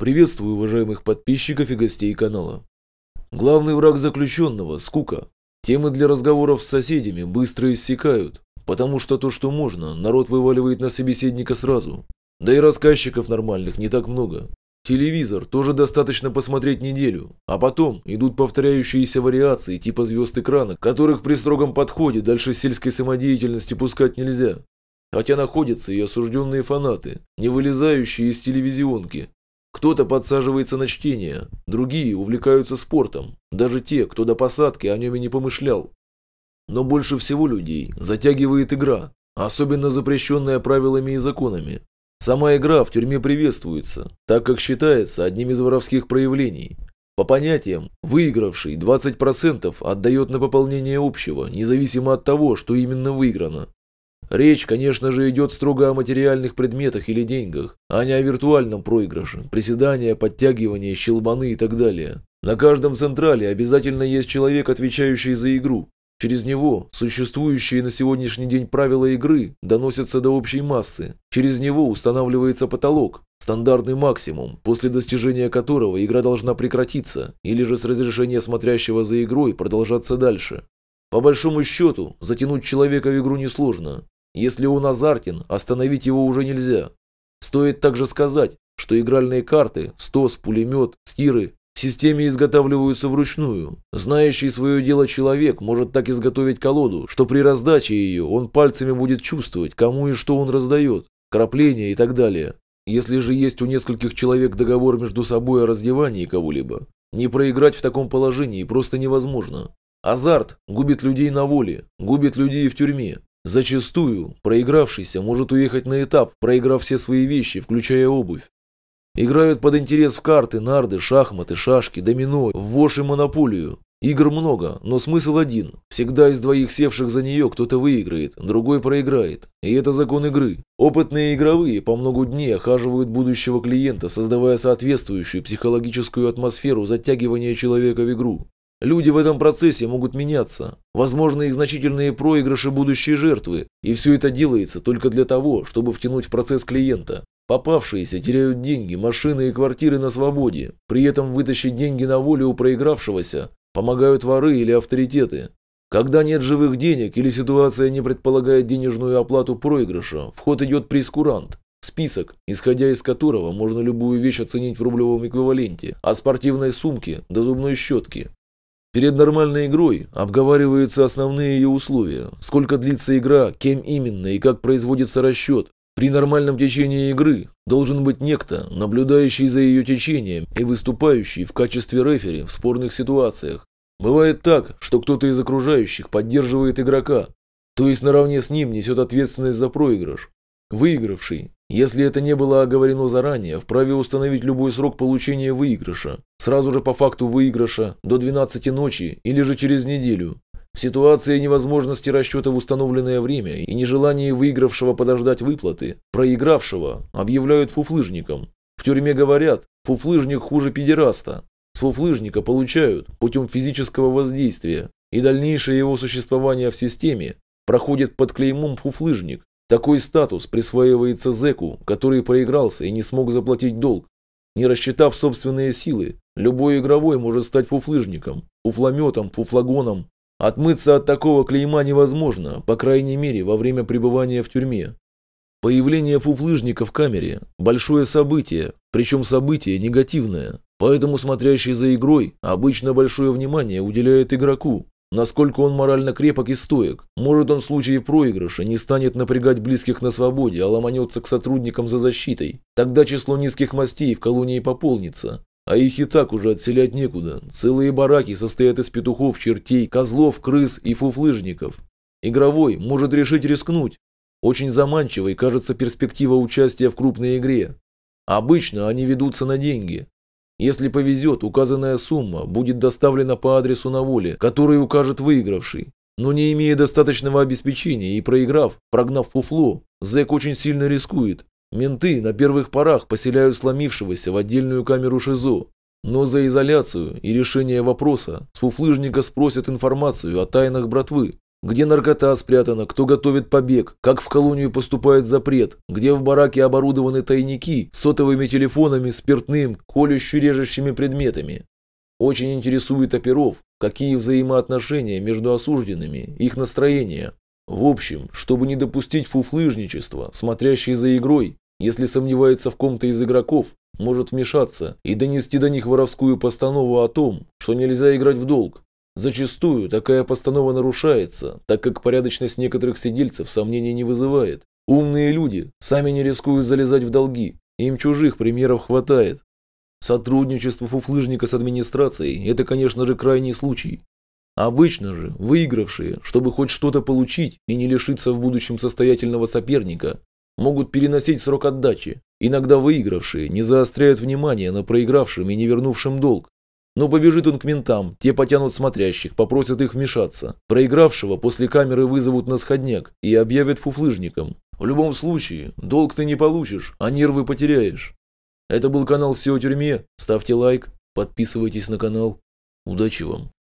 Приветствую уважаемых подписчиков и гостей канала. Главный враг заключенного – скука. Темы для разговоров с соседями быстро иссякают, потому что то, что можно, народ вываливает на собеседника сразу. Да и рассказчиков нормальных не так много. Телевизор тоже достаточно посмотреть неделю, а потом идут повторяющиеся вариации типа звезд экрана, которых при строгом подходе дальше сельской самодеятельности пускать нельзя. Хотя находятся и осужденные фанаты, не вылезающие из телевизионки, кто-то подсаживается на чтение, другие увлекаются спортом, даже те, кто до посадки о нем и не помышлял. Но больше всего людей затягивает игра, особенно запрещенная правилами и законами. Сама игра в тюрьме приветствуется, так как считается одним из воровских проявлений. По понятиям, выигравший 20% отдает на пополнение общего, независимо от того, что именно выиграно. Речь, конечно же, идет строго о материальных предметах или деньгах, а не о виртуальном проигрыше, приседания, подтягивания, щелбаны и так далее. На каждом централе обязательно есть человек, отвечающий за игру. Через него существующие на сегодняшний день правила игры доносятся до общей массы. Через него устанавливается потолок, стандартный максимум, после достижения которого игра должна прекратиться или же с разрешения смотрящего за игрой продолжаться дальше. По большому счету, затянуть человека в игру несложно. Если он азартен, остановить его уже нельзя. Стоит также сказать, что игральные карты, стос, пулемет, стиры в системе изготавливаются вручную. Знающий свое дело человек может так изготовить колоду, что при раздаче ее он пальцами будет чувствовать, кому и что он раздает, крапление и так далее. Если же есть у нескольких человек договор между собой о раздевании кого-либо, не проиграть в таком положении просто невозможно. Азарт губит людей на воле, губит людей в тюрьме, Зачастую проигравшийся может уехать на этап, проиграв все свои вещи, включая обувь. Играют под интерес в карты, нарды, шахматы, шашки, домино, вошь и монополию. Игр много, но смысл один. Всегда из двоих севших за нее кто-то выиграет, другой проиграет. И это закон игры. Опытные игровые по многу дней охаживают будущего клиента, создавая соответствующую психологическую атмосферу затягивания человека в игру. Люди в этом процессе могут меняться. Возможно, их значительные проигрыши будущие жертвы. И все это делается только для того, чтобы втянуть в процесс клиента. Попавшиеся теряют деньги, машины и квартиры на свободе. При этом вытащить деньги на волю у проигравшегося помогают воры или авторитеты. Когда нет живых денег или ситуация не предполагает денежную оплату проигрыша, вход ход идет прескурант, список, исходя из которого можно любую вещь оценить в рублевом эквиваленте, от а спортивной сумки до зубной щетки. Перед нормальной игрой обговариваются основные ее условия, сколько длится игра, кем именно и как производится расчет. При нормальном течении игры должен быть некто, наблюдающий за ее течением и выступающий в качестве рефери в спорных ситуациях. Бывает так, что кто-то из окружающих поддерживает игрока, то есть наравне с ним несет ответственность за проигрыш. Выигравший, если это не было оговорено заранее, вправе установить любой срок получения выигрыша, сразу же по факту выигрыша, до 12 ночи или же через неделю. В ситуации невозможности расчета в установленное время и нежелании выигравшего подождать выплаты, проигравшего объявляют фуфлыжником. В тюрьме говорят, фуфлыжник хуже педераста. С фуфлыжника получают путем физического воздействия, и дальнейшее его существование в системе проходит под клеймом фуфлыжник такой статус присваивается зэку, который проигрался и не смог заплатить долг. Не рассчитав собственные силы, любой игровой может стать фуфлыжником, фуфлометом, фуфлагоном. Отмыться от такого клейма невозможно, по крайней мере, во время пребывания в тюрьме. Появление фуфлыжника в камере – большое событие, причем событие негативное, поэтому смотрящий за игрой обычно большое внимание уделяет игроку, Насколько он морально крепок и стоек? Может он в случае проигрыша не станет напрягать близких на свободе, а ломанется к сотрудникам за защитой? Тогда число низких мастей в колонии пополнится. А их и так уже отселять некуда. Целые бараки состоят из петухов, чертей, козлов, крыс и фуфлыжников. Игровой может решить рискнуть. Очень заманчивой кажется перспектива участия в крупной игре. Обычно они ведутся на деньги. Если повезет, указанная сумма будет доставлена по адресу на воле, который укажет выигравший. Но не имея достаточного обеспечения и проиграв, прогнав фуфло, зэк очень сильно рискует. Менты на первых порах поселяют сломившегося в отдельную камеру ШИЗО, но за изоляцию и решение вопроса с фуфлыжника спросят информацию о тайнах братвы, где наркота спрятана, кто готовит побег, как в колонию поступает запрет, где в бараке оборудованы тайники сотовыми телефонами, спиртным, колюще-режущими предметами. Очень интересует оперов, какие взаимоотношения между осужденными, их настроение. В общем, чтобы не допустить фуфлыжничества, смотрящий за игрой, если сомневается в ком-то из игроков, может вмешаться и донести до них воровскую постанову о том, что нельзя играть в долг, Зачастую такая постанова нарушается, так как порядочность некоторых сидельцев сомнений не вызывает. Умные люди сами не рискуют залезать в долги, им чужих примеров хватает. Сотрудничество фуфлыжника с администрацией – это, конечно же, крайний случай. Обычно же выигравшие, чтобы хоть что-то получить и не лишиться в будущем состоятельного соперника, могут переносить срок отдачи. Иногда выигравшие не заостряют внимание на проигравшем и не вернувшем долг, но побежит он к ментам, те потянут смотрящих, попросят их вмешаться. Проигравшего после камеры вызовут на сходняк и объявят фуфлыжником. В любом случае, долг ты не получишь, а нервы потеряешь. Это был канал «Все о тюрьме». Ставьте лайк, подписывайтесь на канал. Удачи вам!